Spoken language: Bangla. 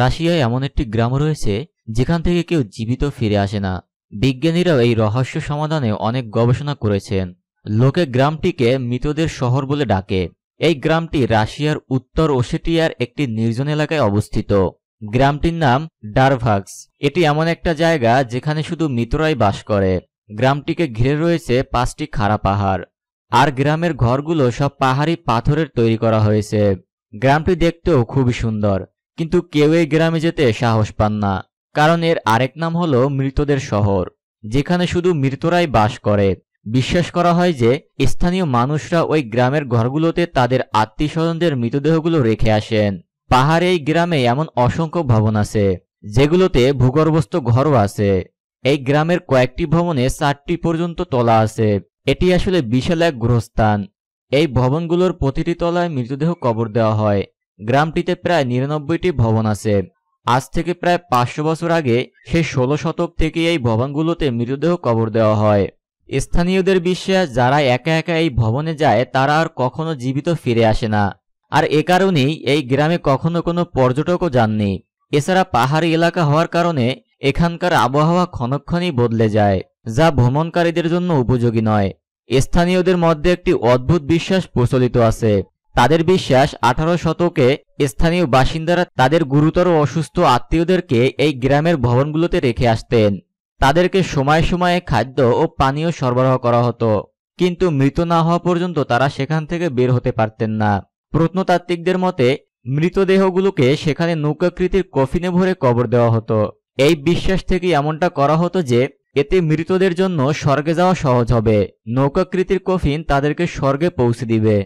রাশিয়ায় এমন একটি গ্রাম রয়েছে যেখান থেকে কেউ জীবিত ফিরে আসে না বিজ্ঞানীরাও এই রহস্য সমাধানে অনেক গবেষণা করেছেন লোকে গ্রামটিকে মৃতদের শহর বলে ডাকে এই গ্রামটি রাশিয়ার উত্তর ওশেটিয়ার একটি নির্জন এলাকায় অবস্থিত গ্রামটির নাম ডারভাক্স এটি এমন একটা জায়গা যেখানে শুধু মৃতরাই বাস করে গ্রামটিকে ঘিরে রয়েছে পাঁচটি খাড়া পাহাড় আর গ্রামের ঘরগুলো সব পাহাড়ি পাথরের তৈরি করা হয়েছে গ্রামটি দেখতেও খুবই সুন্দর কিন্তু কেউ এই গ্রামে যেতে সাহস পান না কারণ এর আরেক নাম হল মৃতদের শহর যেখানে শুধু মৃতরাই বাস করে বিশ্বাস করা হয় যে স্থানীয় মানুষরা ওই গ্রামের ঘরগুলোতে তাদের আত্মীয় স্বজনদের মৃতদেহগুলো রেখে আসেন পাহাড়ে এই গ্রামে এমন অসংখ্য ভবন আছে যেগুলোতে ভূগর্ভস্থ ঘরও আছে এই গ্রামের কয়েকটি ভবনে চারটি পর্যন্ত তলা আছে এটি আসলে বিশাল এক গ্রহস্থান এই ভবনগুলোর প্রতিটি তলায় মৃতদেহ কবর দেওয়া হয় গ্রামটিতে প্রায় নিরানব্বইটি ভবন আছে আজ থেকে প্রায় পাঁচশো বছর আগে সে ষোলো শতক থেকে এই ভবনগুলোতে মৃতদেহ কবর দেওয়া হয় স্থানীয়দের বিশ্বাস যারা একা একা এই ভবনে যায় তারা আর কখনো জীবিত ফিরে আসে না আর এ কারণেই এই গ্রামে কখনো কোনো পর্যটকও যাননি এছাড়া পাহাড়ি এলাকা হওয়ার কারণে এখানকার আবহাওয়া ক্ষণক্ষণই বদলে যায় যা ভ্রমণকারীদের জন্য উপযোগী নয় স্থানীয়দের মধ্যে একটি অদ্ভুত বিশ্বাস প্রচলিত আছে তাদের বিশ্বাস আঠারো শতকে স্থানীয় বাসিন্দারা তাদের গুরুতর অসুস্থ আত্মীয়দেরকে এই গ্রামের ভবনগুলোতে রেখে আসতেন তাদেরকে সময়ে সময়ে খাদ্য ও পানীয় সরবরাহ করা হতো কিন্তু মৃত না হওয়া পর্যন্ত তারা সেখান থেকে বের হতে পারতেন না প্রত্নতাত্ত্বিকদের মতে মৃতদেহগুলোকে সেখানে নৌকাকৃতির কফিনে ভরে কবর দেওয়া হতো এই বিশ্বাস থেকে এমনটা করা হতো যে এতে মৃতদের জন্য স্বর্গে যাওয়া সহজ হবে নৌকাকৃতির কফিন তাদেরকে স্বর্গে পৌঁছে দিবে